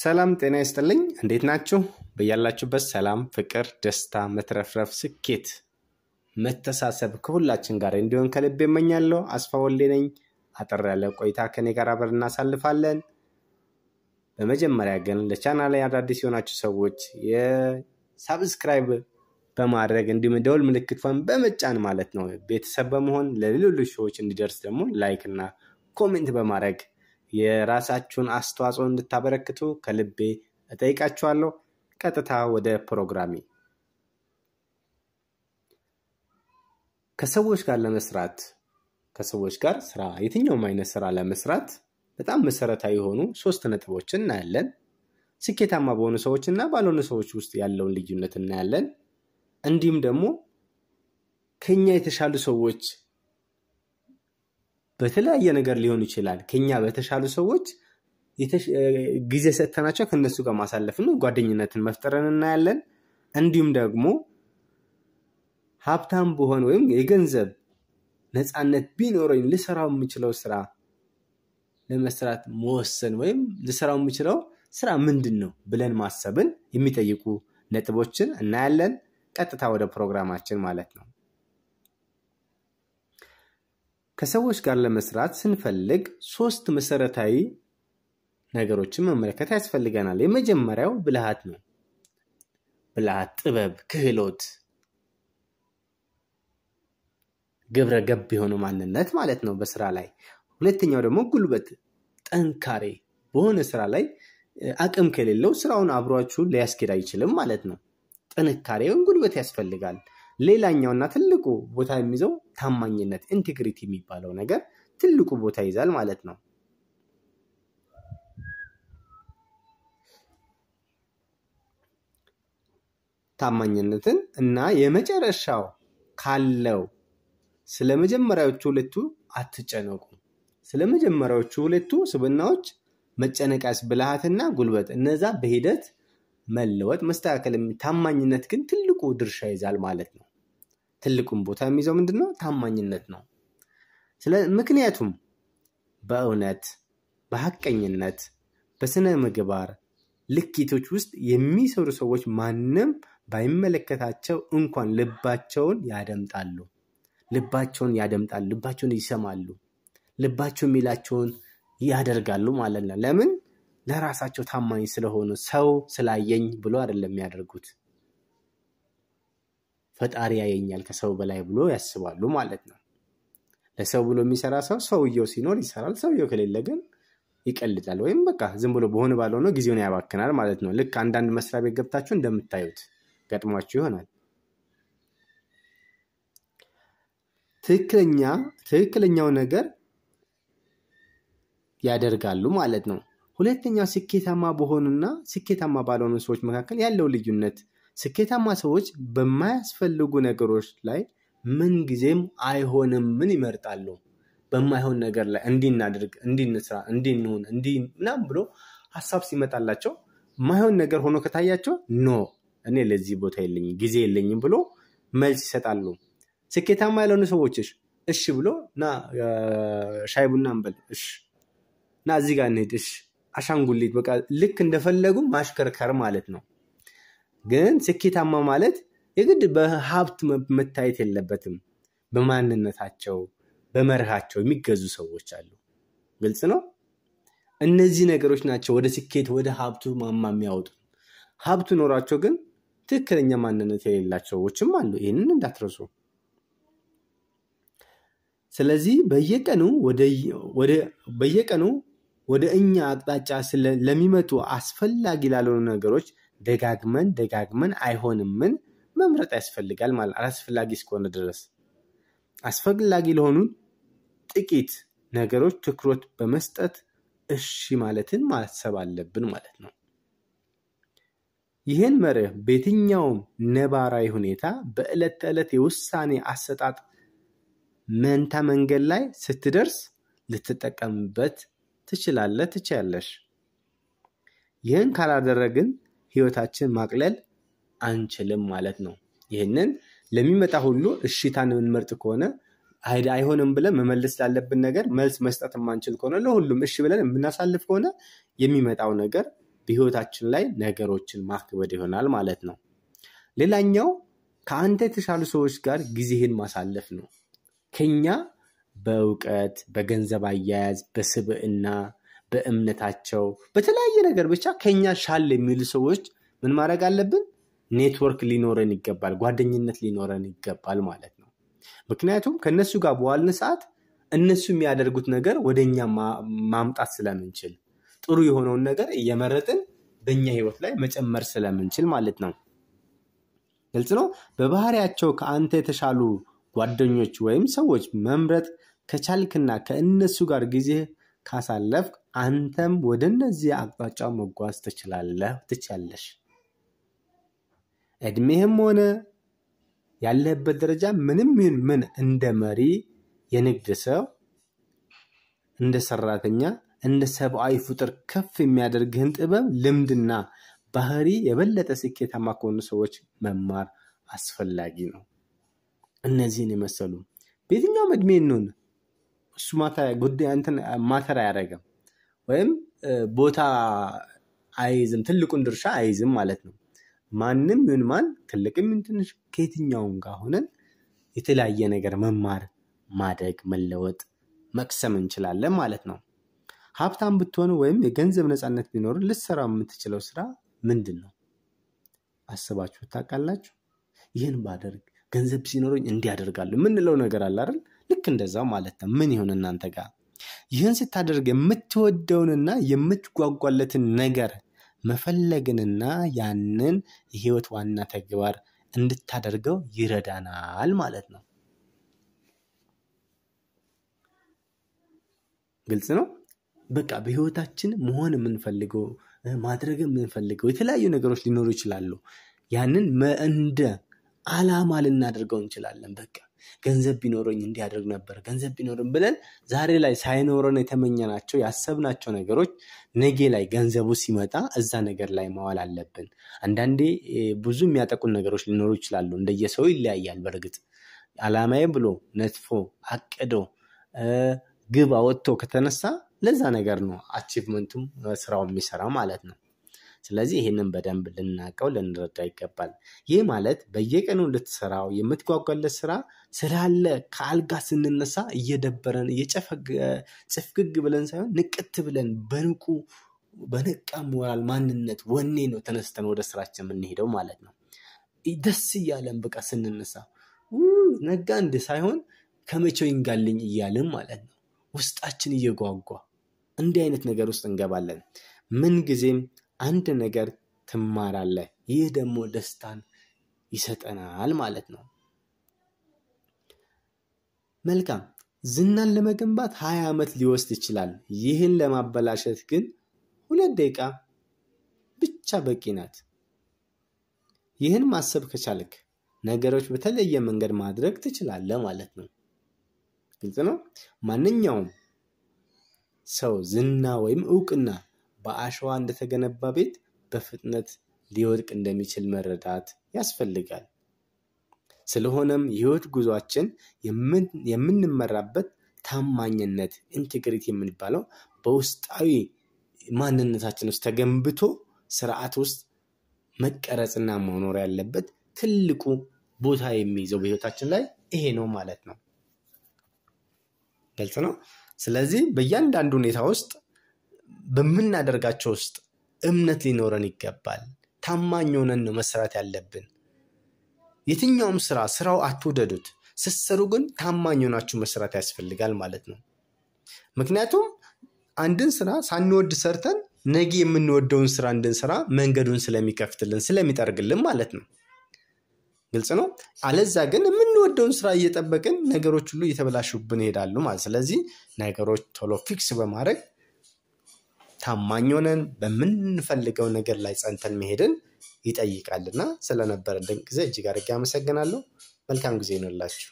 ሰላም ጤና ይስጥልኝ። እንዴት ናችሁ? በያላችሁበት ሰላም፣ ፍቅር፣ ደስታ፣ መትረፍረፍ፣ ስኬት፣ መተሳሰብ ከሁላችን ጋር እንዲሆን ከልብ እመኛለሁ። አስፋ ወሌ ነኝ። አጠር ያለ ቆይታ ከኔ ጋር አብረን እናሳልፋለን። በመጀመሪያ ግን ለቻናል ላይ አዳዲስ የሆናችሁ ሰዎች የሳብስክራይብ በማድረግ እንዲሁም ደውል ምልክቷን በመጫን ማለት ነው ቤተሰብ በመሆን ለሌሎች ሰዎች እንዲደርስ ደግሞ ላይክ እና ኮሜንት በማድረግ የራሳችሁን አስተዋጽኦ እንድታበረክቱ ከልቤ እጠይቃችኋለሁ። ቀጥታ ወደ ፕሮግራሜ። ከሰዎች ጋር ለመስራት ከሰዎች ጋር ስራ የትኛውም አይነት ስራ ለመስራት በጣም መሰረታዊ የሆኑ ሶስት ነጥቦችን እናያለን። ስኬታማ በሆኑ ሰዎች እና ባልሆኑ ሰዎች ውስጥ ያለውን ልዩነት እናያለን። እንዲሁም ደግሞ ከኛ የተሻሉ ሰዎች በተለያየ ነገር ሊሆን ይችላል። ከኛ በተሻሉ ሰዎች ጊዜ ሰጥተናቸው ከእነሱ ጋር ማሳለፍን ጓደኝነትን መፍጠርን እናያለን። እንዲሁም ደግሞ ሀብታም በሆን ወይም የገንዘብ ነፃነት ቢኖረኝ ልሰራው የምችለው ስራ ለመስራት መወሰን ወይም ልሰራው የምችለው ስራ ምንድን ነው ብለን ማሰብን የሚጠይቁ ነጥቦችን እናያለን። ቀጥታ ወደ ፕሮግራማችን ማለት ነው። ከሰዎች ጋር ለመስራት ስንፈልግ ሶስት መሰረታዊ ነገሮችን መመለከት ያስፈልገናል። የመጀመሪያው ብልሃት ነው። ብልሃት፣ ጥበብ፣ ክህሎት፣ ግብረ ገብ የሆነ ማንነት ማለት ነው በስራ ላይ። ሁለተኛው ደግሞ ጉልበት፣ ጠንካሬ በሆነ ስራ ላይ አቅም ከሌለው ስራውን አብሯችሁ ሊያስኬድ አይችልም ማለት ነው። ጥንካሬውን ጉልበት ያስፈልጋል። ሌላኛውና ትልቁ ቦታ የሚይዘው ታማኝነት ኢንቴግሪቲ የሚባለው ነገር ትልቁ ቦታ ይዛል ማለት ነው። ታማኝነትን እና የመጨረሻው ካለው ስለ መጀመሪያዎቹ ሁለቱ አትጨነቁ። ስለ መጀመሪያዎቹ ሁለቱ ስብናዎች መጨነቂያስ ብልሃትና ጉልበት፣ እነዛ በሂደት መለወጥ መስተካከል። ታማኝነት ግን ትልቁ ድርሻ ይዛል ማለት ነው። ትልቁን ቦታ የሚይዘው ምንድን ነው? ታማኝነት ነው። ምክንያቱም በእውነት በሀቀኝነት በስነ ምግባር ልኬቶች ውስጥ የሚሰሩ ሰዎች ማንም ባይመለከታቸው እንኳን ልባቸውን ያደምጣሉ። ልባቸውን ያደምጣሉ፣ ልባቸውን ይሰማሉ፣ ልባቸው የሚላቸውን ያደርጋሉ ማለት ነው። ለምን? ለራሳቸው ታማኝ ስለሆኑ ሰው ስላየኝ ብሎ አይደለም የሚያደርጉት። ፈጣሪ ያየኛል ከሰው በላይ ብሎ ያስባሉ ማለት ነው። ለሰው ብሎ የሚሰራ ሰው ሰውየው ሲኖር ይሰራል። ሰውየው ከሌለ ግን ይቀልጣል፣ ወይም በቃ ዝም ብሎ በሆነ ባለሆነ ጊዜውን ያባክናል ማለት ነው። ልክ አንዳንድ መስሪያ ቤት ገብታችሁ እንደምታዩት ገጥሟችሁ ይሆናል። ትክክለኛ ትክክለኛው ነገር ያደርጋሉ ማለት ነው። ሁለተኛው ስኬታማ በሆኑና ስኬታማ ባልሆኑ ሰዎች መካከል ያለው ልዩነት ስኬታማ ሰዎች በማያስፈልጉ ነገሮች ላይ ምንጊዜም አይሆንም ምን ይመርጣሉ። በማይሆን ነገር ላይ እንዲህ እንዲንስራ እንዲህ እንዲ ምናም ብሎ ሀሳብ ሲመጣላቸው ማይሆን ነገር ሆኖ ከታያቸው ኖ እኔ ለዚህ ቦታ የለኝም ጊዜ የለኝም ብሎ መልስ ይሰጣሉ። ስኬታማ ያልሆኑ ሰዎችሽ እሺ ብሎ ና ሻይ ቡና እንበል፣ እሺ ና እዚህ ጋር እንሄድ፣ እሺ አሻንጉሊት በቃ ልክ እንደፈለጉ ማሽከርከር ማለት ነው። ግን ስኬታማ ማለት የግድ በሀብት መታየት የለበትም። በማንነታቸው በመርሃቸው የሚገዙ ሰዎች አሉ። ግልጽ ነው። እነዚህ ነገሮች ናቸው ወደ ስኬት ወደ ሀብቱ ማማ የሚያወጡ። ሀብቱ ኖሯቸው ግን ትክክለኛ ማንነት የሌላቸው ሰዎችም አሉ። ይህንን እንዳትረሱ። ስለዚህ በየቀኑ በየቀኑ ወደ እኛ አቅጣጫ ለሚመጡ አስፈላጊ ላልሆኑ ነገሮች ደጋግመን ደጋግመን አይሆንምን መምረጥ ያስፈልጋል ማለት አላስፈላጊ እስከሆነ ድረስ አስፈላጊ ለሆኑ ጥቂት ነገሮች ትኩረት በመስጠት እሺ ማለትን ማሰብ አለብን ማለት ነው። ይህን መርህ በየትኛውም ነባራዊ ሁኔታ በዕለት ተዕለት የውሳኔ አሰጣጥ መንታ መንገድ ላይ ስትደርስ ልትጠቀምበት ትችላለ ትችያለሽ። ይህን ካላደረግን ህይወታችን ማቅለል አንችልም ማለት ነው። ይህንን ለሚመጣ ሁሉ እሽታን የምንመርጥ ከሆነ አይሆንም ብለን መመለስ ላለብን ነገር መልስ መስጠት የማንችል ከሆነ ለሁሉም እሺ ብለን የምናሳልፍ ከሆነ የሚመጣው ነገር በህይወታችን ላይ ነገሮችን ማክበድ ይሆናል ማለት ነው። ሌላኛው ከአንተ የተሻሉ ሰዎች ጋር ጊዜህን ማሳለፍ ነው። ከኛ በእውቀት፣ በገንዘብ አያያዝ፣ በስብዕና በእምነታቸው በተለያየ ነገር ብቻ ከኛ ሻል የሚሉ ሰዎች ምን ማድረግ አለብን? ኔትወርክ ሊኖረን ይገባል፣ ጓደኝነት ሊኖረን ይገባል ማለት ነው። ምክንያቱም ከእነሱ ጋር በዋልን ሰዓት እነሱ የሚያደርጉት ነገር ወደኛ ማምጣት ስለምንችል ጥሩ የሆነውን ነገር እየመረጥን በእኛ ህይወት ላይ መጨመር ስለምንችል ማለት ነው። ግልጽ ነው። በባህሪያቸው ከአንተ የተሻሉ ጓደኞች ወይም ሰዎች መምረጥ ከቻልክና ከእነሱ ጋር ጊዜ ካሳለፍ አንተም ወደ እነዚህ አቅጣጫ መጓዝ ትችላለህ ትችላለሽ። እድሜህም ሆነ ያለህበት ደረጃ ምንም ይሁን ምን እንደ መሪ፣ የንግድ ሰው፣ እንደ ሰራተኛ፣ እንደ ሰብአዊ ፍጡር ከፍ የሚያደርግህን ጥበብ፣ ልምድና ባህሪ የበለጠ ስኬታማ ከሆኑ ሰዎች መማር አስፈላጊ ነው። እነዚህን የመሰሉ በየትኛውም እድሜ እንሆን እሱ ጉዳይ እንትን ማተር አያደርግም ወይም ቦታ አይዝም፣ ትልቁን ድርሻ አይዝም ማለት ነው። ማንም ይሁን ማን ትልቅም ይሁን ትንሽ ከየትኛውም ጋር ሆነን የተለያየ ነገር መማር፣ ማደግ፣ መለወጥ፣ መቅሰም እንችላለን ማለት ነው። ሀብታም ብትሆኑ ወይም የገንዘብ ነፃነት ቢኖሩ ልትሰራው የምትችለው ስራ ምንድን ነው? አስባችሁ ታውቃላችሁ? ይህን ባደርግ ገንዘብ ሲኖረኝ እንዲያደርጋሉ የምንለው ነገር አለ አይደል? ልክ እንደዛው ማለት ነው። ምን ይሁን እናንተ ጋር ይህን ስታደርግ የምትወደውንና የምትጓጓለትን ነገር መፈለግንና ያንን የህይወት ዋና ተግባር እንድታደርገው ይረዳናል ማለት ነው። ግልጽ ነው። በቃ በህይወታችን መሆን የምንፈልገው ማድረግ የምንፈልገው የተለያዩ ነገሮች ሊኖሩ ይችላሉ። ያንን እንደ አላማ ልናደርገው እንችላለን በቃ ገንዘብ ቢኖረኝ እንዲያደርግ ነበር፣ ገንዘብ ቢኖርም ብለን ዛሬ ላይ ሳይኖረን የተመኘናቸው ያሰብናቸው ነገሮች ነጌ ላይ ገንዘቡ ሲመጣ እዛ ነገር ላይ ማዋል አለብን። አንዳንዴ ብዙ የሚያጠቁን ነገሮች ሊኖሩ ይችላሉ። እንደየሰው ይለያያል። በእርግጥ አላማዬ ብሎ ነጥፎ አቅዶ ግብ አወጥቶ ከተነሳ ለዛ ነገር ነው አቺቭመንቱም ስራው የሚሰራ ማለት ነው። ስለዚህ ይህንን በደንብ ልናቀው ልንረዳ ይገባል። ይህ ማለት በየቀኑ ልትሰራው የምትጓጓለት ስራ ስላለ ከአልጋ ስንነሳ እየደበረን ጽፍግግ ብለን ሳይሆን ንቅት ብለን በንቁ በነቃ ሞራል ማንነት ወኔ ነው ተነስተን ወደ ስራችን የምንሄደው ማለት ነው። ደስ እያለን በቃ ስንነሳ ነጋ እንደ ሳይሆን ከመቼው ይንጋልኝ እያልን ማለት ነው። ውስጣችን እየጓጓ እንዲህ አይነት ነገር ውስጥ እንገባለን። ምን ጊዜም አንድ ነገር ትማራለህ። ይህ ደግሞ ደስታን ይሰጠናል ማለት ነው። መልካም ዝናን ለመገንባት ሀያ ዓመት ሊወስድ ይችላል። ይህን ለማበላሸት ግን ሁለት ደቂቃ ብቻ በቂ ናት። ይህን ማሰብ ከቻልክ ነገሮች በተለየ መንገድ ማድረግ ትችላለህ ማለት ነው። ግልጽ ነው። ማንኛውም ሰው ዝና ወይም እውቅና በአሸዋ እንደተገነባ ቤት በፍጥነት ሊወድቅ እንደሚችል መረዳት ያስፈልጋል። ስለሆነም የህይወት ጉዟችን የምንመራበት ታማኝነት ኢንቴግሪቲ የምንባለው በውስጣዊ ማንነታችን ውስጥ ተገንብቶ ስርዓት ውስጥ መቀረጽና መኖር ያለበት ትልቁ ቦታ የሚይዘው በህይወታችን ላይ ይሄ ነው ማለት ነው። ገልጽ ነው። ስለዚህ በእያንዳንዱ ሁኔታ ውስጥ በምናደርጋቸው ውስጥ እምነት ሊኖረን ይገባል። ታማኝ ሆነን ነው መስራት ያለብን። የትኛውም ስራ ስራው አትውደዱት፣ ስትሰሩ ግን ታማኝ ሆናችሁ መስራት ያስፈልጋል ማለት ነው። ምክንያቱም አንድን ስራ ሳንወድ ሰርተን ነገ የምንወደውን ስራ እንድንሰራ መንገዱን ስለሚከፍትልን ስለሚጠርግልን ማለት ነው። ግልጽ ነው። አለዛ ግን የምንወደውን ስራ እየጠበቅን ነገሮች ሁሉ እየተበላሹብን ይሄዳሉ ማለት ስለዚህ ነገሮች ቶሎ ፊክስ በማድረግ ታማኝ ሆነን በምንፈልገው ነገር ላይ ጸንተን መሄድን ይጠይቃልና ስለነበረ ድንቅ ጊዜ እጅግ አድርጌ አመሰግናለሁ። መልካም ጊዜ ይኖላችሁ።